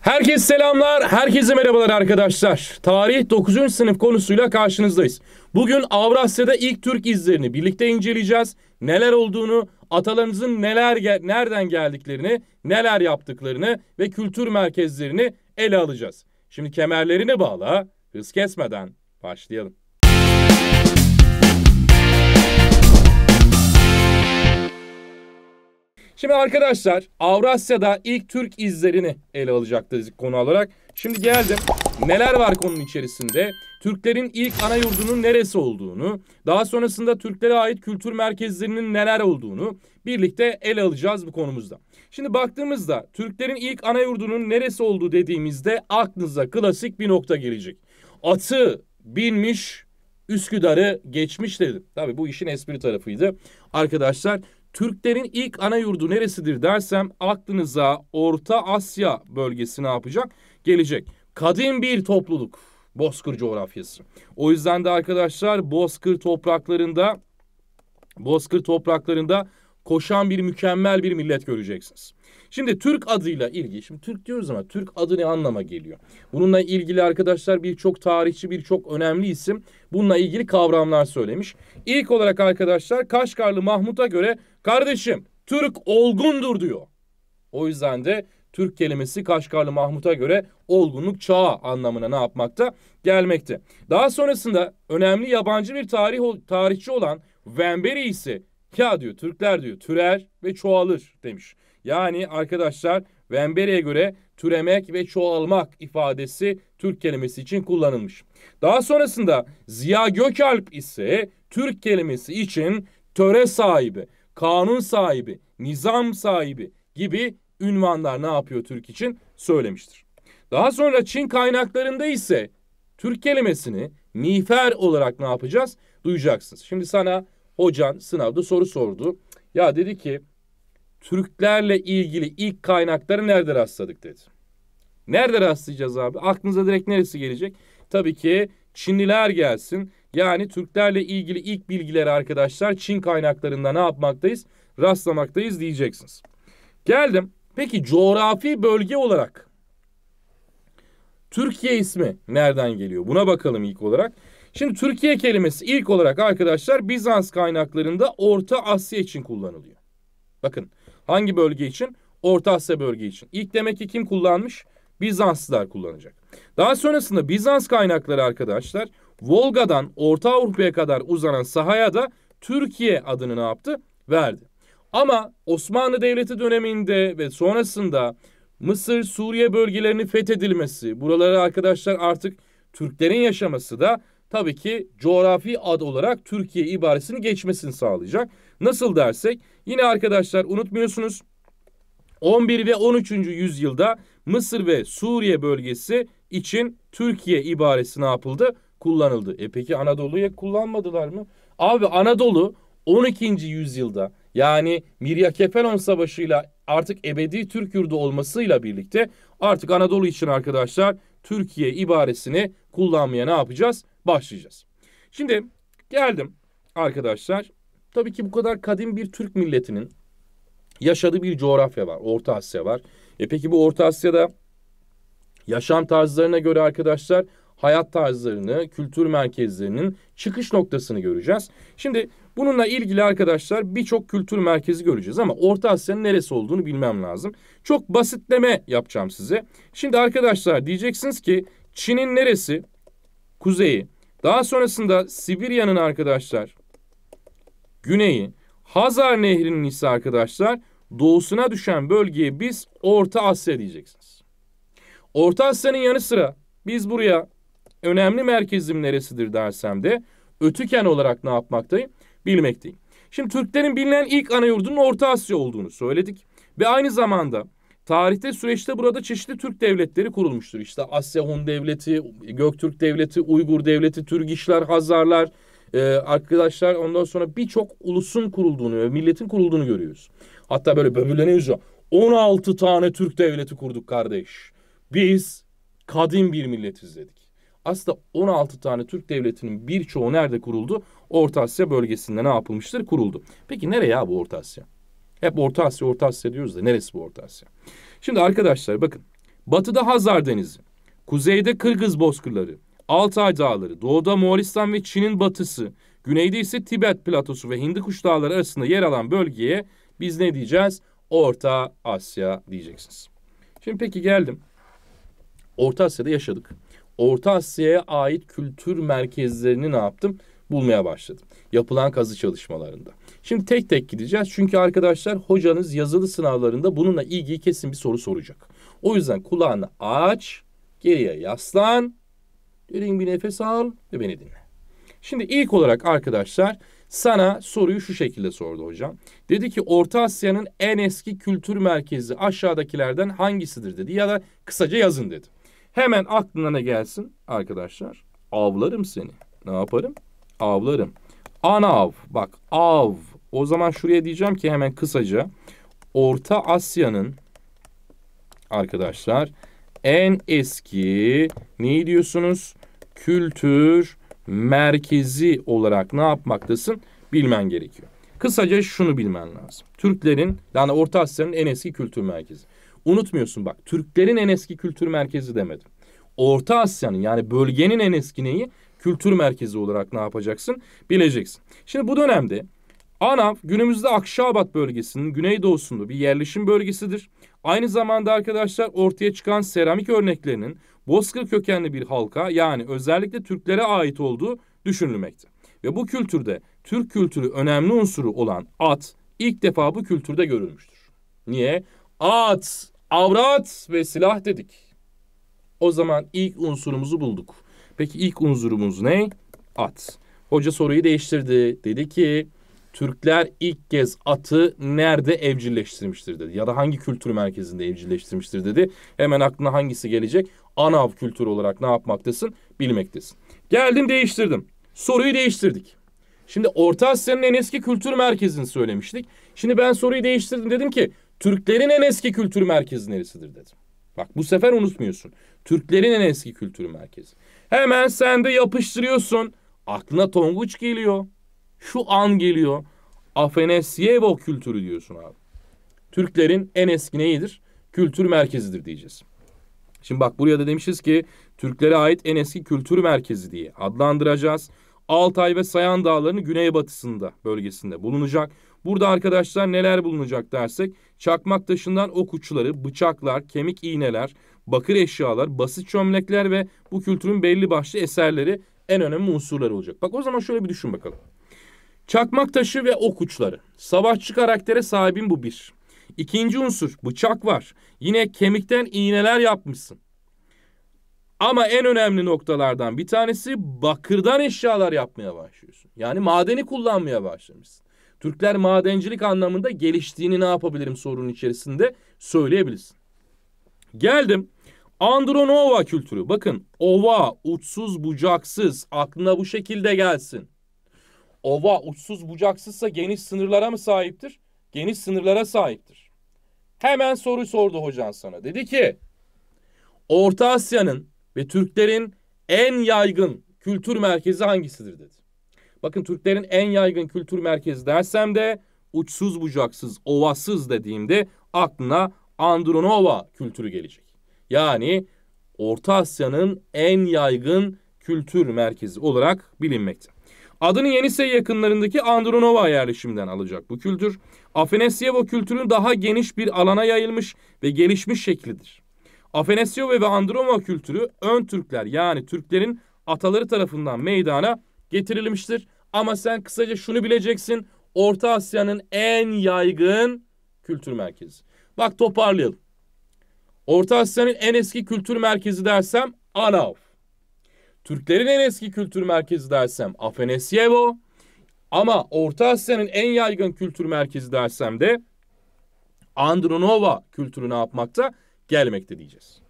Herkes selamlar, herkese merhabalar arkadaşlar. Tarih 9. sınıf konusuyla karşınızdayız. Bugün Avrasya'da ilk Türk izlerini birlikte inceleyeceğiz. Neler olduğunu, atalarımızın neler nereden geldiklerini, neler yaptıklarını ve kültür merkezlerini ele alacağız. Şimdi kemerlerini bağla, hız kesmeden başlayalım. Şimdi arkadaşlar Avrasya'da ilk Türk izlerini ele alacaktık konu olarak. Şimdi geldim. Neler var konunun içerisinde? Türklerin ilk ana yurdunun neresi olduğunu, daha sonrasında Türklere ait kültür merkezlerinin neler olduğunu birlikte ele alacağız bu konumuzda. Şimdi baktığımızda Türklerin ilk ana yurdunun neresi olduğu dediğimizde aklınıza klasik bir nokta gelecek. Atı binmiş Üsküdar'ı geçmiş dedim. Tabii bu işin espri tarafıydı. Arkadaşlar Türklerin ilk ana yurdu neresidir dersem aklınıza Orta Asya bölgesi ne yapacak? Gelecek. Kadim bir topluluk. Bozkır coğrafyası. O yüzden de arkadaşlar Bozkır topraklarında Bozkır topraklarında koşan bir mükemmel bir millet göreceksiniz. Şimdi Türk adıyla ilgili. Şimdi Türk diyoruz ama Türk adı ne anlama geliyor? Bununla ilgili arkadaşlar birçok tarihçi, birçok önemli isim bununla ilgili kavramlar söylemiş. İlk olarak arkadaşlar Kaşgarlı Mahmut'a göre kardeşim Türk olgundur diyor. O yüzden de Türk kelimesi Kaşgarlı Mahmut'a göre olgunluk çağı anlamına ne yapmakta gelmekte. Daha sonrasında önemli yabancı bir tarih tarihçi olan Wenberi ise ya diyor Türkler diyor türer ve çoğalır demiş. Yani arkadaşlar Wembere'ye göre türemek ve çoğalmak ifadesi Türk kelimesi için kullanılmış. Daha sonrasında Ziya Gökalp ise Türk kelimesi için töre sahibi, kanun sahibi, nizam sahibi gibi ünvanlar ne yapıyor Türk için söylemiştir. Daha sonra Çin kaynaklarında ise Türk kelimesini miğfer olarak ne yapacağız? Duyacaksınız. Şimdi sana hocan sınavda soru sordu. Ya dedi ki Türklerle ilgili ilk kaynakları nerede rastladık dedi. Nerede rastlayacağız abi? Aklınıza direkt neresi gelecek? Tabii ki Çinliler gelsin. Yani Türklerle ilgili ilk bilgileri arkadaşlar Çin kaynaklarında ne yapmaktayız? Rastlamaktayız diyeceksiniz. Geldim. Peki coğrafi bölge olarak Türkiye ismi nereden geliyor? Buna bakalım ilk olarak. Şimdi Türkiye kelimesi ilk olarak arkadaşlar Bizans kaynaklarında Orta Asya için kullanılıyor. Bakın Hangi bölge için? Orta Asya bölge için. İlk demek ki kim kullanmış? Bizanslılar kullanacak. Daha sonrasında Bizans kaynakları arkadaşlar Volga'dan Orta Avrupa'ya kadar uzanan sahaya da Türkiye adını ne yaptı? Verdi. Ama Osmanlı Devleti döneminde ve sonrasında Mısır, Suriye bölgelerinin fethedilmesi, buraları arkadaşlar artık Türklerin yaşaması da tabii ki coğrafi ad olarak Türkiye ibaresini geçmesini sağlayacak. Nasıl dersek yine arkadaşlar unutmuyorsunuz 11 ve 13. yüzyılda Mısır ve Suriye bölgesi için Türkiye ibaresi ne yapıldı? Kullanıldı. E peki Anadolu'ya kullanmadılar mı? Abi Anadolu 12. yüzyılda yani Mirya Kepelon Savaşı ile artık ebedi Türk yurdu olmasıyla birlikte artık Anadolu için arkadaşlar Türkiye ibaresini kullanmaya ne yapacağız? başlayacağız. Şimdi geldim arkadaşlar. Tabii ki bu kadar kadim bir Türk milletinin yaşadığı bir coğrafya var. Orta Asya var. E peki bu Orta Asya'da yaşam tarzlarına göre arkadaşlar hayat tarzlarını, kültür merkezlerinin çıkış noktasını göreceğiz. Şimdi bununla ilgili arkadaşlar birçok kültür merkezi göreceğiz ama Orta Asya'nın neresi olduğunu bilmem lazım. Çok basitleme yapacağım size. Şimdi arkadaşlar diyeceksiniz ki Çin'in neresi? kuzeyi. Daha sonrasında Sibirya'nın arkadaşlar güneyi, Hazar Nehri'nin ise arkadaşlar doğusuna düşen bölgeyi biz Orta Asya diyeceksiniz. Orta Asya'nın yanı sıra biz buraya önemli merkezim neresidir dersem de ötüken olarak ne yapmaktayım? Bilmekteyim. Şimdi Türklerin bilinen ilk ana yurdunun Orta Asya olduğunu söyledik. Ve aynı zamanda Tarihte süreçte burada çeşitli Türk devletleri kurulmuştur. İşte Asya Hun Devleti, Göktürk Devleti, Uygur Devleti, Türgişler, Hazarlar, e, arkadaşlar ondan sonra birçok ulusun kurulduğunu ve milletin kurulduğunu görüyoruz. Hatta böyle böbürleniyoruz ya. 16 tane Türk devleti kurduk kardeş. Biz kadim bir milletiz dedik. Aslında 16 tane Türk devletinin birçoğu nerede kuruldu? Orta Asya bölgesinde ne yapılmıştır? Kuruldu. Peki nereye bu Orta Asya? Hep Orta Asya, Orta Asya diyoruz da neresi bu Orta Asya? Şimdi arkadaşlar bakın. Batıda Hazar Denizi, kuzeyde Kırgız Bozkırları, Altay Dağları, doğuda Moğolistan ve Çin'in batısı, güneyde ise Tibet Platosu ve Hindikuş Dağları arasında yer alan bölgeye biz ne diyeceğiz? Orta Asya diyeceksiniz. Şimdi peki geldim. Orta Asya'da yaşadık. Orta Asya'ya ait kültür merkezlerini ne yaptım? Bulmaya başladım. Yapılan kazı çalışmalarında. Şimdi tek tek gideceğiz. Çünkü arkadaşlar hocanız yazılı sınavlarında bununla ilgili kesin bir soru soracak. O yüzden kulağını aç, geriye yaslan, derin bir nefes al ve beni dinle. Şimdi ilk olarak arkadaşlar sana soruyu şu şekilde sordu hocam. Dedi ki Orta Asya'nın en eski kültür merkezi aşağıdakilerden hangisidir dedi ya da kısaca yazın dedi. Hemen aklına ne gelsin arkadaşlar? Avlarım seni. Ne yaparım? Avlarım. Anav. Bak av o zaman şuraya diyeceğim ki hemen kısaca Orta Asya'nın arkadaşlar en eski neyi diyorsunuz? Kültür merkezi olarak ne yapmaktasın bilmen gerekiyor. Kısaca şunu bilmen lazım. Türklerin yani Orta Asya'nın en eski kültür merkezi. Unutmuyorsun bak Türklerin en eski kültür merkezi demedim. Orta Asya'nın yani bölgenin en eski neyi? Kültür merkezi olarak ne yapacaksın? Bileceksin. Şimdi bu dönemde Anav günümüzde Akşabat bölgesinin güneydoğusunda bir yerleşim bölgesidir. Aynı zamanda arkadaşlar ortaya çıkan seramik örneklerinin Bozkır kökenli bir halka yani özellikle Türklere ait olduğu düşünülmekte. Ve bu kültürde Türk kültürü önemli unsuru olan at ilk defa bu kültürde görülmüştür. Niye? At, avrat ve silah dedik. O zaman ilk unsurumuzu bulduk. Peki ilk unsurumuz ne? At. Hoca soruyu değiştirdi. Dedi ki Türkler ilk kez atı nerede evcilleştirmiştir dedi. Ya da hangi kültür merkezinde evcilleştirmiştir dedi. Hemen aklına hangisi gelecek? Anav kültürü olarak ne yapmaktasın? Bilmektesin. Geldim değiştirdim. Soruyu değiştirdik. Şimdi Orta Asya'nın en eski kültür merkezini söylemiştik. Şimdi ben soruyu değiştirdim dedim ki Türklerin en eski kültür merkezi neresidir dedim. Bak bu sefer unutmuyorsun. Türklerin en eski kültür merkezi. Hemen sen de yapıştırıyorsun. Aklına tonguç geliyor şu an geliyor. Afanasyebo kültürü diyorsun abi. Türklerin en eski neyidir? Kültür merkezidir diyeceğiz. Şimdi bak buraya da demişiz ki Türklere ait en eski kültür merkezi diye adlandıracağız. Altay ve Sayan Dağları'nın güneybatısında bölgesinde bulunacak. Burada arkadaşlar neler bulunacak dersek çakmak taşından ok uçları, bıçaklar, kemik iğneler, bakır eşyalar, basit çömlekler ve bu kültürün belli başlı eserleri en önemli unsurlar olacak. Bak o zaman şöyle bir düşün bakalım. Çakmak taşı ve ok uçları. Savaşçı karaktere sahibim bu bir. İkinci unsur bıçak var. Yine kemikten iğneler yapmışsın. Ama en önemli noktalardan bir tanesi bakırdan eşyalar yapmaya başlıyorsun. Yani madeni kullanmaya başlamışsın. Türkler madencilik anlamında geliştiğini ne yapabilirim sorunun içerisinde söyleyebilirsin. Geldim. Andronova kültürü. Bakın ova, uçsuz bucaksız aklına bu şekilde gelsin. Ova uçsuz bucaksızsa geniş sınırlara mı sahiptir? Geniş sınırlara sahiptir. Hemen soru sordu hocan sana. Dedi ki Orta Asya'nın ve Türklerin en yaygın kültür merkezi hangisidir dedi. Bakın Türklerin en yaygın kültür merkezi dersem de uçsuz bucaksız, ovasız dediğimde aklına Andronova kültürü gelecek. Yani Orta Asya'nın en yaygın kültür merkezi olarak bilinmekte. Adını Yenisey yakınlarındaki Andronova yerleşiminden alacak bu kültür. Afenasyevo kültürü'nün daha geniş bir alana yayılmış ve gelişmiş şeklidir. Afenasyevo ve Andronova kültürü ön Türkler yani Türklerin ataları tarafından meydana getirilmiştir. Ama sen kısaca şunu bileceksin. Orta Asya'nın en yaygın kültür merkezi. Bak toparlayalım. Orta Asya'nın en eski kültür merkezi dersem Anav. Türklerin en eski kültür merkezi dersem Afenesiyevo ama Orta Asya'nın en yaygın kültür merkezi dersem de Andronova kültürü ne yapmakta? Gelmekte diyeceğiz.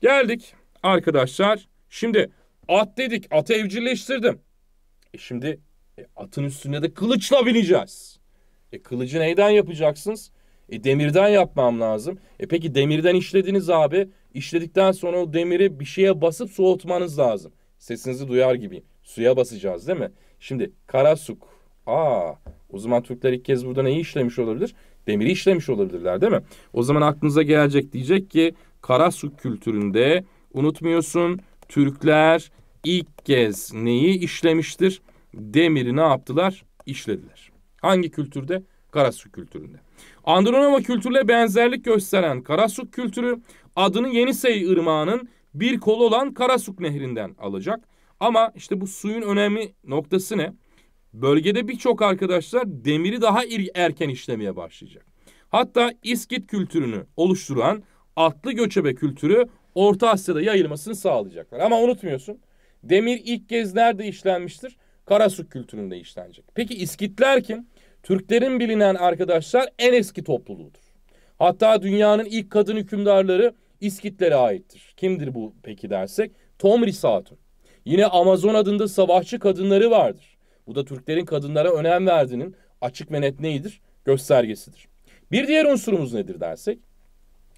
Geldik arkadaşlar. Şimdi at dedik, atı evcilleştirdim. E şimdi e, atın üstüne de kılıçla bineceğiz. E kılıcı neyden yapacaksınız? E demirden yapmam lazım. E peki demirden işlediniz abi. İşledikten sonra o demiri bir şeye basıp soğutmanız lazım. Sesinizi duyar gibiyim. Suya basacağız değil mi? Şimdi karasuk. Aa, o zaman Türkler ilk kez burada neyi işlemiş olabilir? Demiri işlemiş olabilirler değil mi? O zaman aklınıza gelecek diyecek ki karasuk kültüründe unutmuyorsun Türkler ilk kez neyi işlemiştir? Demiri ne yaptılar? İşlediler. Hangi kültürde? Karasuk kültüründe. Andronova kültürüyle benzerlik gösteren Karasuk kültürü adını Yenisey Irmağı'nın bir kolu olan Karasuk Nehri'nden alacak. Ama işte bu suyun önemli noktası ne? Bölgede birçok arkadaşlar demiri daha erken işlemeye başlayacak. Hatta İskit kültürünü oluşturan atlı göçebe kültürü Orta Asya'da yayılmasını sağlayacaklar. Ama unutmuyorsun demir ilk kez nerede işlenmiştir? Karasuk kültüründe işlenecek. Peki İskitler kim? Türklerin bilinen arkadaşlar en eski topluluğudur. Hatta dünyanın ilk kadın hükümdarları İskitlere aittir. Kimdir bu peki dersek? Tomris Hatun. Yine Amazon adında savaşçı kadınları vardır. Bu da Türklerin kadınlara önem verdiğinin açık ve net neyidir? Göstergesidir. Bir diğer unsurumuz nedir dersek?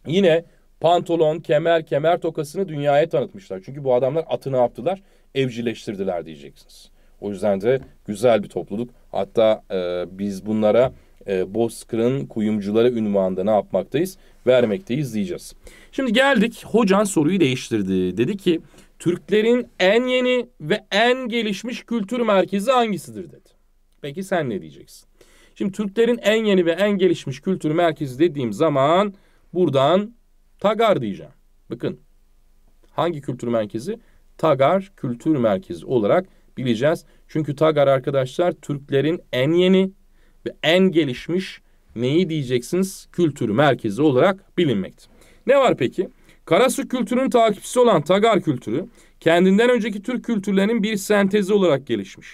Yine pantolon, kemer, kemer tokasını dünyaya tanıtmışlar. Çünkü bu adamlar atını ne yaptılar? Evcilleştirdiler diyeceksiniz. O yüzden de güzel bir topluluk. Hatta e, biz bunlara e, Bozkır'ın kuyumculara ünvanında ne yapmaktayız? Vermekteyiz diyeceğiz. Şimdi geldik hocan soruyu değiştirdi. Dedi ki Türklerin en yeni ve en gelişmiş kültür merkezi hangisidir dedi. Peki sen ne diyeceksin? Şimdi Türklerin en yeni ve en gelişmiş kültür merkezi dediğim zaman buradan Tagar diyeceğim. Bakın hangi kültür merkezi? Tagar Kültür Merkezi olarak bileceğiz. Çünkü Tagar arkadaşlar Türklerin en yeni ve en gelişmiş neyi diyeceksiniz kültürü merkezi olarak bilinmekte. Ne var peki? Karasu kültürünün takipçisi olan Tagar kültürü kendinden önceki Türk kültürlerinin bir sentezi olarak gelişmiş.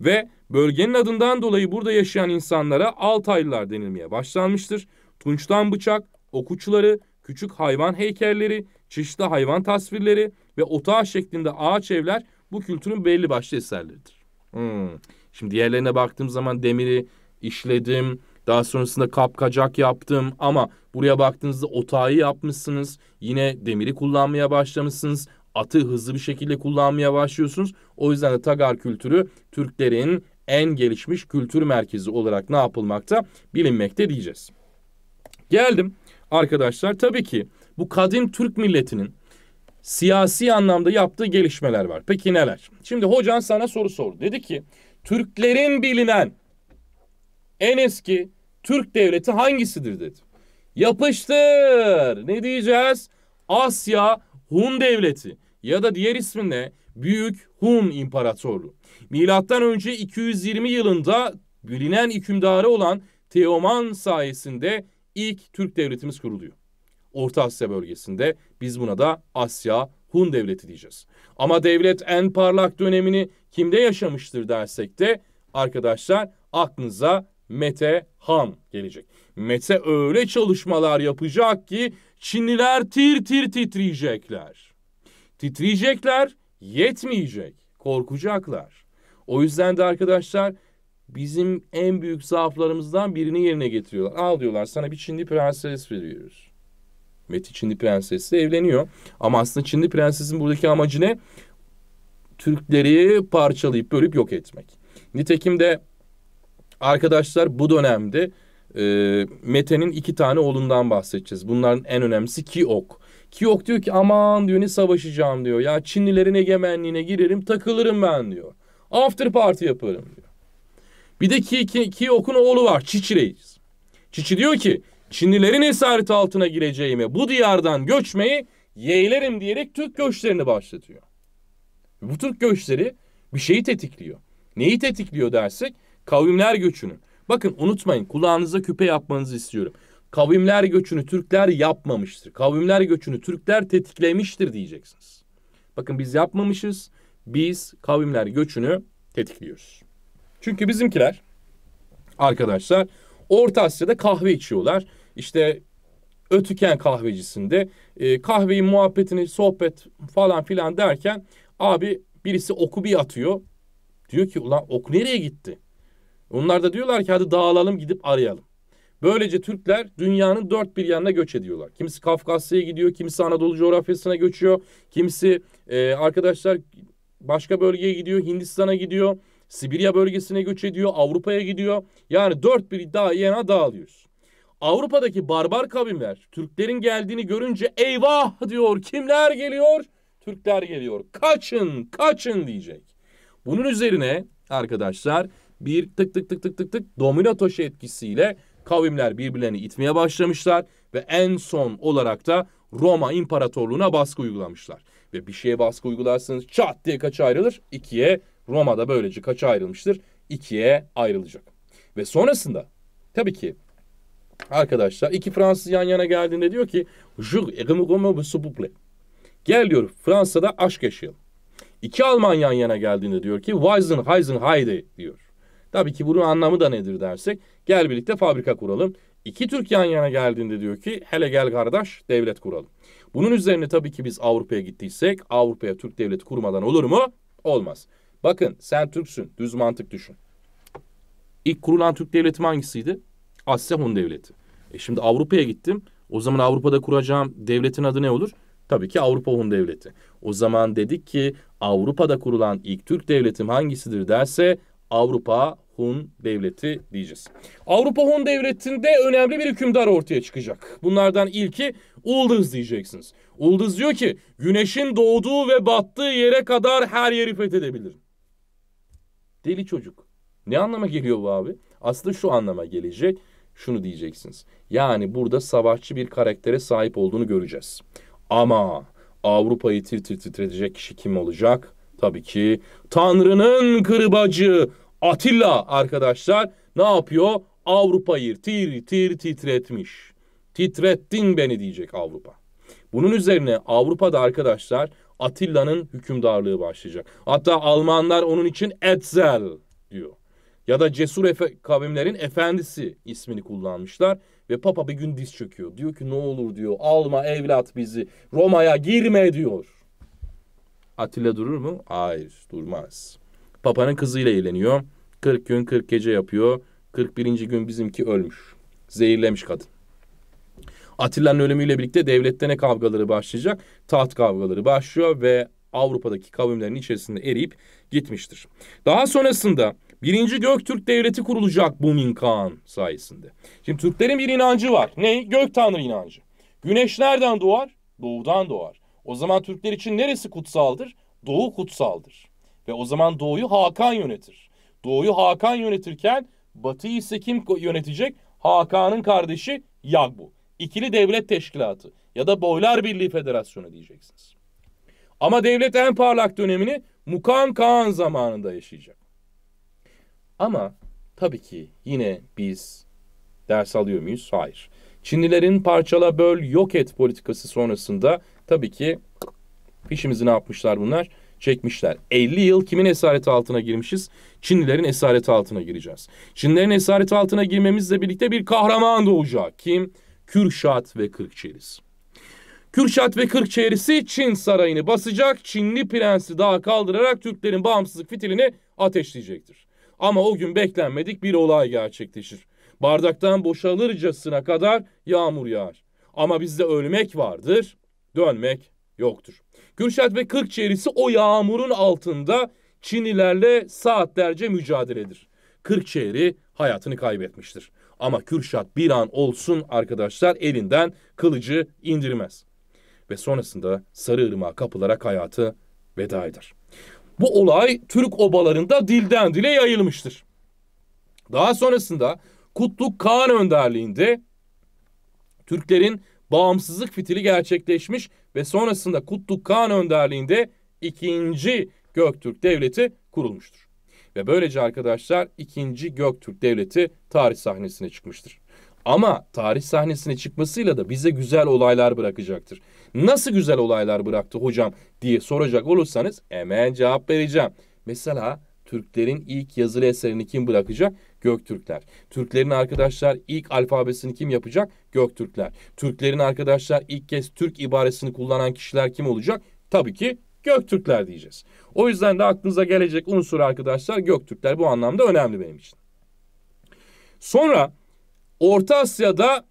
Ve bölgenin adından dolayı burada yaşayan insanlara Altaylılar denilmeye başlanmıştır. Tunçtan bıçak, okuçları, küçük hayvan heykelleri, çeşitli hayvan tasvirleri ve otağı şeklinde ağaç evler bu kültürün belli başlı eserleridir. Hmm. Şimdi diğerlerine baktığım zaman demiri, işledim. Daha sonrasında kapkacak yaptım ama buraya baktığınızda otağı yapmışsınız. Yine demiri kullanmaya başlamışsınız. Atı hızlı bir şekilde kullanmaya başlıyorsunuz. O yüzden de Tagar kültürü Türklerin en gelişmiş kültür merkezi olarak ne yapılmakta bilinmekte diyeceğiz. Geldim arkadaşlar tabii ki bu kadim Türk milletinin siyasi anlamda yaptığı gelişmeler var. Peki neler? Şimdi hocan sana soru sordu. Dedi ki Türklerin bilinen en eski Türk devleti hangisidir dedim. Yapıştır. Ne diyeceğiz? Asya Hun devleti ya da diğer isminle Büyük Hun İmparatorluğu. Milattan önce 220 yılında bilinen hükümdarı olan Teoman sayesinde ilk Türk devletimiz kuruluyor. Orta Asya bölgesinde biz buna da Asya Hun devleti diyeceğiz. Ama devlet en parlak dönemini kimde yaşamıştır dersek de arkadaşlar aklınıza Mete Han gelecek. Mete öyle çalışmalar yapacak ki Çinliler tir tir titriyecekler. Titriyecekler, yetmeyecek, korkacaklar. O yüzden de arkadaşlar bizim en büyük zaaflarımızdan birini yerine getiriyorlar. Al diyorlar sana bir Çinli prenses veriyoruz. Meti Çinli prensesle evleniyor. Ama aslında Çinli prensesin buradaki amacı ne? Türkleri parçalayıp bölüp yok etmek. Nitekim de arkadaşlar bu dönemde e, Mete'nin iki tane oğlundan bahsedeceğiz. Bunların en önemlisi Kiok. Kiok diyor ki aman diyor ne savaşacağım diyor. Ya Çinlilerin egemenliğine girerim takılırım ben diyor. After party yaparım diyor. Bir de Ki, Ki, Kiok'un oğlu var Çiçi Reis. Çiçi diyor ki Çinlilerin esareti altına gireceğime bu diyardan göçmeyi yeğlerim diyerek Türk göçlerini başlatıyor. Bu Türk göçleri bir şeyi tetikliyor. Neyi tetikliyor dersek Kavimler göçünü. Bakın unutmayın kulağınıza küpe yapmanızı istiyorum. Kavimler göçünü Türkler yapmamıştır. Kavimler göçünü Türkler tetiklemiştir diyeceksiniz. Bakın biz yapmamışız. Biz kavimler göçünü tetikliyoruz. Çünkü bizimkiler arkadaşlar Orta Asya'da kahve içiyorlar. İşte Ötüken kahvecisinde e, kahveyi muhabbetini sohbet falan filan derken abi birisi oku bir atıyor. Diyor ki ulan ok nereye gitti? Onlar da diyorlar ki hadi dağılalım gidip arayalım. Böylece Türkler dünyanın dört bir yanına göç ediyorlar. Kimisi Kafkasya'ya gidiyor, kimisi Anadolu coğrafyasına göçüyor, kimisi e, arkadaşlar başka bölgeye gidiyor, Hindistan'a gidiyor, Sibirya bölgesine göç ediyor, Avrupa'ya gidiyor. Yani dört bir yana dağılıyoruz. Avrupa'daki barbar kavimler Türklerin geldiğini görünce eyvah diyor kimler geliyor? Türkler geliyor. Kaçın, kaçın diyecek. Bunun üzerine arkadaşlar bir tık tık tık tık tık tık domino taşı etkisiyle kavimler birbirlerini itmeye başlamışlar ve en son olarak da Roma İmparatorluğu'na baskı uygulamışlar. Ve bir şeye baskı uygularsanız çat diye kaça ayrılır? İkiye Roma'da böylece kaça ayrılmıştır? İkiye ayrılacak. Ve sonrasında tabii ki arkadaşlar iki Fransız yan yana geldiğinde diyor ki Gel diyor Fransa'da aşk yaşayalım. İki Alman yan yana geldiğinde diyor ki Weizen Heisen Heide diyor. Tabii ki bunun anlamı da nedir dersek gel birlikte fabrika kuralım. İki Türk yan yana geldiğinde diyor ki hele gel kardeş devlet kuralım. Bunun üzerine tabii ki biz Avrupa'ya gittiysek Avrupa'ya Türk devleti kurmadan olur mu? Olmaz. Bakın sen Türksün düz mantık düşün. İlk kurulan Türk devleti hangisiydi? Asya Hun devleti. E şimdi Avrupa'ya gittim. O zaman Avrupa'da kuracağım devletin adı ne olur? Tabii ki Avrupa Hun Devleti. O zaman dedik ki Avrupa'da kurulan ilk Türk devletim hangisidir derse Avrupa Hun Devleti diyeceğiz. Avrupa Hun Devleti'nde önemli bir hükümdar ortaya çıkacak. Bunlardan ilki Ulduz diyeceksiniz. Ulduz diyor ki güneşin doğduğu ve battığı yere kadar her yeri fethedebilirim. Deli çocuk. Ne anlama geliyor bu abi? Aslında şu anlama gelecek. Şunu diyeceksiniz. Yani burada savaşçı bir karaktere sahip olduğunu göreceğiz. Ama Avrupa'yı tir tir titretecek kişi kim olacak? Tabii ki Tanrı'nın kırbacı Atilla arkadaşlar ne yapıyor? Avrupa'yı tir tir titretmiş. Titrettin beni diyecek Avrupa. Bunun üzerine Avrupa'da arkadaşlar Atilla'nın hükümdarlığı başlayacak. Hatta Almanlar onun için Etzel diyor. Ya da cesur efe, kavimlerin efendisi ismini kullanmışlar. Ve Papa bir gün diz çöküyor. Diyor ki ne olur diyor alma evlat bizi Roma'ya girme diyor. Atilla durur mu? Hayır durmaz. Papa'nın kızıyla eğleniyor. 40 gün 40 gece yapıyor. 41. gün bizimki ölmüş. Zehirlemiş kadın. Atilla'nın ölümüyle birlikte devlette ne kavgaları başlayacak? Taht kavgaları başlıyor ve Avrupa'daki kavimlerin içerisinde eriyip gitmiştir. Daha sonrasında birinci Göktürk Devleti kurulacak Bumin Kağan sayesinde. Şimdi Türklerin bir inancı var. Ne? Gök Tanrı inancı. Güneş nereden doğar? Doğudan doğar. O zaman Türkler için neresi kutsaldır? Doğu kutsaldır. Ve o zaman doğuyu Hakan yönetir. Doğuyu Hakan yönetirken batıyı ise kim yönetecek? Hakan'ın kardeşi Yagbu. İkili devlet teşkilatı ya da Boylar Birliği Federasyonu diyeceksiniz. Ama devlet en parlak dönemini Mukan Kaan zamanında yaşayacak. Ama tabii ki yine biz ders alıyor muyuz? Hayır. Çinlilerin parçala böl yok et politikası sonrasında tabii ki fişimizi ne yapmışlar bunlar? çekmişler. 50 yıl kimin esareti altına girmişiz? Çinlilerin esareti altına gireceğiz. Çinlilerin esareti altına girmemizle birlikte bir kahraman doğacak. Kim? Kürşat ve Kırkçeliz. Kürşat ve Kırkçeğrisi Çin sarayını basacak, Çinli prensi daha kaldırarak Türklerin bağımsızlık fitilini ateşleyecektir. Ama o gün beklenmedik bir olay gerçekleşir. Bardaktan boşalırcasına kadar yağmur yağar. Ama bizde ölmek vardır, dönmek yoktur. Gürşat ve Kırkçeğrisi o yağmurun altında Çinlilerle saatlerce mücadeledir. Kırkçeğri hayatını kaybetmiştir. Ama Kürşat bir an olsun arkadaşlar elinden kılıcı indirmez. Ve sonrasında sarı ırmağa kapılarak hayatı veda eder. Bu olay Türk obalarında dilden dile yayılmıştır. Daha sonrasında Kutlu Kağan önderliğinde Türklerin bağımsızlık fitili gerçekleşmiş ve sonrasında Kutluk Kağan önderliğinde ikinci Göktürk Devleti kurulmuştur. Ve böylece arkadaşlar ikinci Göktürk Devleti tarih sahnesine çıkmıştır. Ama tarih sahnesine çıkmasıyla da bize güzel olaylar bırakacaktır. Nasıl güzel olaylar bıraktı hocam diye soracak olursanız hemen cevap vereceğim. Mesela Türklerin ilk yazılı eserini kim bırakacak? Göktürkler. Türklerin arkadaşlar ilk alfabesini kim yapacak? Göktürkler. Türklerin arkadaşlar ilk kez Türk ibaresini kullanan kişiler kim olacak? Tabii ki Göktürkler diyeceğiz. O yüzden de aklınıza gelecek unsur arkadaşlar Göktürkler bu anlamda önemli benim için. Sonra Orta Asya'da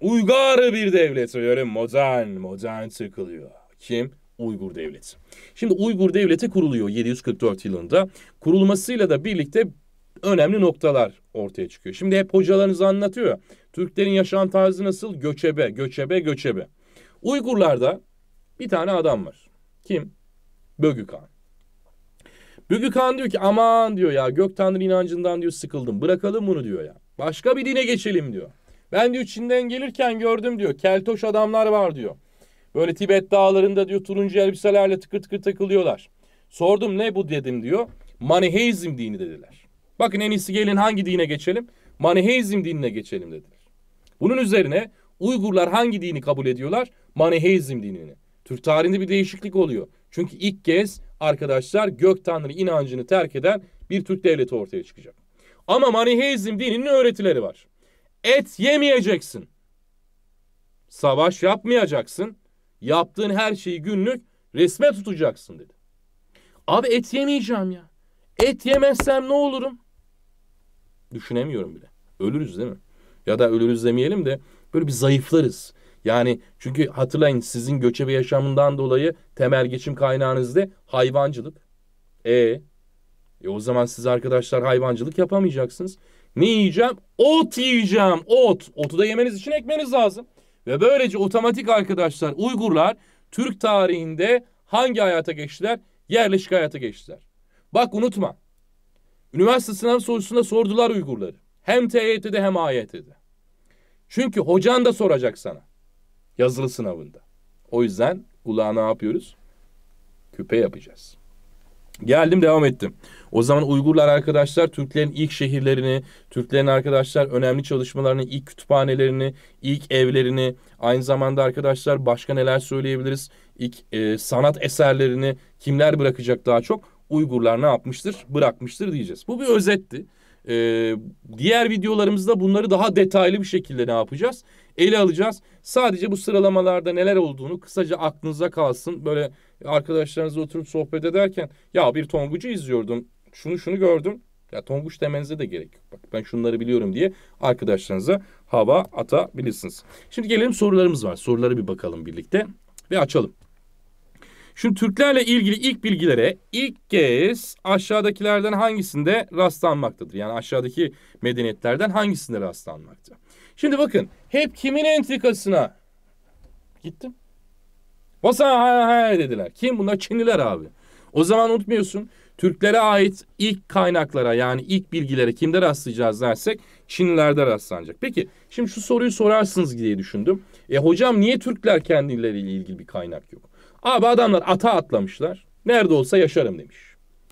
uygarı bir devlet öyle modern modern sıkılıyor. Kim? Uygur Devleti. Şimdi Uygur Devleti kuruluyor 744 yılında. Kurulmasıyla da birlikte önemli noktalar ortaya çıkıyor. Şimdi hep hocalarınız anlatıyor. Türklerin yaşam tarzı nasıl? Göçebe, göçebe, göçebe. Uygurlarda bir tane adam var. Kim? Bögük Han. Bögük Han diyor ki aman diyor ya gök tanrı inancından diyor sıkıldım. Bırakalım bunu diyor ya. Başka bir dine geçelim diyor. Ben diyor Çin'den gelirken gördüm diyor. Keltoş adamlar var diyor. Böyle Tibet dağlarında diyor turuncu elbiselerle tıkır tıkır takılıyorlar. Sordum ne bu dedim diyor. Maniheizm dini dediler. Bakın en iyisi gelin hangi dine geçelim? Maniheizm dinine geçelim dediler. Bunun üzerine Uygurlar hangi dini kabul ediyorlar? Maniheizm dinini. Türk tarihinde bir değişiklik oluyor. Çünkü ilk kez arkadaşlar gök tanrı inancını terk eden bir Türk devleti ortaya çıkacak. Ama Maniheizm dininin öğretileri var. Et yemeyeceksin. Savaş yapmayacaksın. Yaptığın her şeyi günlük resme tutacaksın dedi. Abi et yemeyeceğim ya. Et yemezsem ne olurum? Düşünemiyorum bile. Ölürüz değil mi? Ya da ölürüz demeyelim de böyle bir zayıflarız. Yani çünkü hatırlayın sizin göçebe yaşamından dolayı temel geçim kaynağınız da Hayvancılık. E, e o zaman siz arkadaşlar hayvancılık yapamayacaksınız. Ne yiyeceğim? Ot yiyeceğim. Ot. Otu da yemeniz için ekmeniz lazım. Ve böylece otomatik arkadaşlar Uygurlar Türk tarihinde hangi hayata geçtiler? Yerleşik hayata geçtiler. Bak unutma. Üniversite sınav sorusunda sordular Uygurları. Hem TYT'de hem AYT'de. Çünkü hocan da soracak sana. Yazılı sınavında. O yüzden kulağa ne yapıyoruz? Küpe yapacağız. Geldim devam ettim. O zaman Uygurlar arkadaşlar Türklerin ilk şehirlerini, Türklerin arkadaşlar önemli çalışmalarını, ilk kütüphanelerini, ilk evlerini, aynı zamanda arkadaşlar başka neler söyleyebiliriz? İlk e, sanat eserlerini kimler bırakacak daha çok? Uygurlar ne yapmıştır? Bırakmıştır diyeceğiz. Bu bir özetti. Ee, diğer videolarımızda bunları daha detaylı bir şekilde ne yapacağız? Ele alacağız. Sadece bu sıralamalarda neler olduğunu kısaca aklınıza kalsın. Böyle arkadaşlarınızla oturup sohbet ederken ya bir Tonguç'u izliyordum şunu şunu gördüm. Ya Tonguç demenize de gerek yok. Bak ben şunları biliyorum diye arkadaşlarınıza hava atabilirsiniz. Şimdi gelelim sorularımız var. Soruları bir bakalım birlikte ve açalım. Şimdi Türklerle ilgili ilk bilgilere ilk kez aşağıdakilerden hangisinde rastlanmaktadır? Yani aşağıdaki medeniyetlerden hangisinde rastlanmakta? Şimdi bakın hep kimin entrikasına gittim? Vasa hay hay dediler. Kim bunlar? Çinliler abi. O zaman unutmuyorsun Türklere ait ilk kaynaklara yani ilk bilgilere kimde rastlayacağız dersek Çinlilerde rastlanacak. Peki şimdi şu soruyu sorarsınız diye düşündüm. E hocam niye Türkler kendileriyle ilgili bir kaynak yok? Abi adamlar ata atlamışlar. Nerede olsa yaşarım demiş.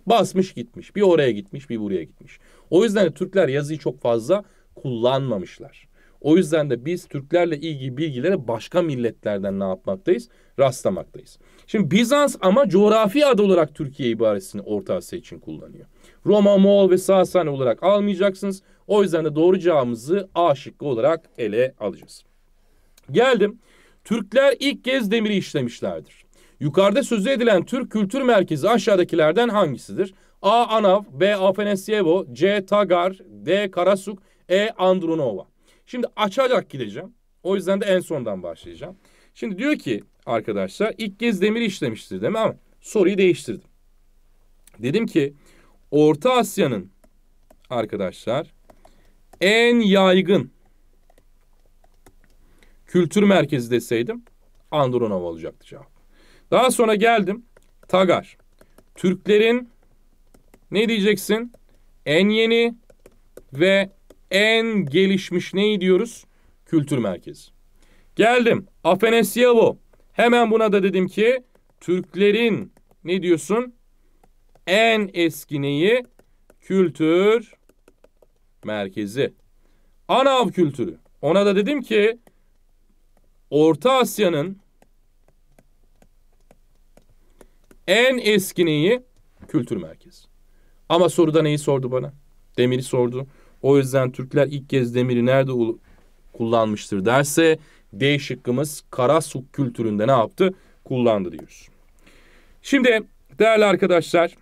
Basmış gitmiş. Bir oraya gitmiş bir buraya gitmiş. O yüzden Türkler yazıyı çok fazla kullanmamışlar. O yüzden de biz Türklerle ilgili bilgilere başka milletlerden ne yapmaktayız? Rastlamaktayız. Şimdi Bizans ama coğrafi adı olarak Türkiye ibaresini Orta Asya için kullanıyor. Roma, Moğol ve Sasani olarak almayacaksınız. O yüzden de doğru cevabımızı A şıkkı olarak ele alacağız. Geldim. Türkler ilk kez demiri işlemişlerdir. Yukarıda sözü edilen Türk Kültür Merkezi aşağıdakilerden hangisidir? A. Anav, B. Afanasyevo, C. Tagar, D. Karasuk, E. Andronova. Şimdi açarak gideceğim. O yüzden de en sondan başlayacağım. Şimdi diyor ki arkadaşlar ilk kez demiri işlemiştir değil mi? Ama soruyu değiştirdim. Dedim ki Orta Asya'nın arkadaşlar en yaygın kültür merkezi deseydim Andronov olacaktı cevap. Daha sonra geldim Tagar. Türklerin ne diyeceksin? En yeni ve en gelişmiş neyi diyoruz? Kültür merkezi. Geldim. Afenesiyevo. Hemen buna da dedim ki Türklerin ne diyorsun? En eski neyi? Kültür merkezi. Anav kültürü. Ona da dedim ki Orta Asya'nın en eski neyi? Kültür merkezi. Ama soruda neyi sordu bana? Demiri sordu. O yüzden Türkler ilk kez demiri nerede kullanmıştır derse D şıkkımız kara su kültüründe ne yaptı? Kullandı diyoruz. Şimdi değerli arkadaşlar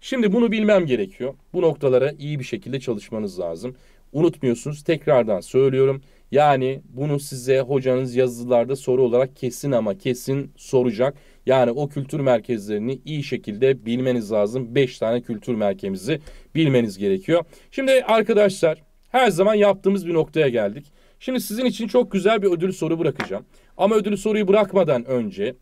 şimdi bunu bilmem gerekiyor. Bu noktalara iyi bir şekilde çalışmanız lazım. Unutmuyorsunuz tekrardan söylüyorum. Yani bunu size hocanız yazılarda soru olarak kesin ama kesin soracak. Yani o kültür merkezlerini iyi şekilde bilmeniz lazım. 5 tane kültür merkezimizi bilmeniz gerekiyor. Şimdi arkadaşlar her zaman yaptığımız bir noktaya geldik. Şimdi sizin için çok güzel bir ödül soru bırakacağım. Ama ödül soruyu bırakmadan önce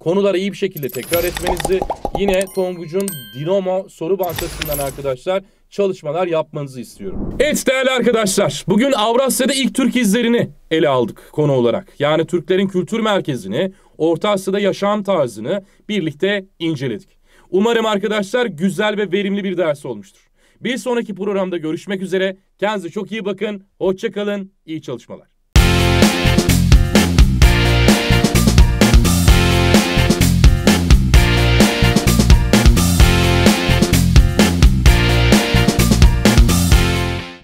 konuları iyi bir şekilde tekrar etmenizi yine Tonguç'un Dinomo soru bankasından arkadaşlar çalışmalar yapmanızı istiyorum. Evet değerli arkadaşlar bugün Avrasya'da ilk Türk izlerini ele aldık konu olarak. Yani Türklerin kültür merkezini Orta Asya'da yaşam tarzını birlikte inceledik. Umarım arkadaşlar güzel ve verimli bir ders olmuştur. Bir sonraki programda görüşmek üzere. Kendinize çok iyi bakın. Hoşça kalın. İyi çalışmalar.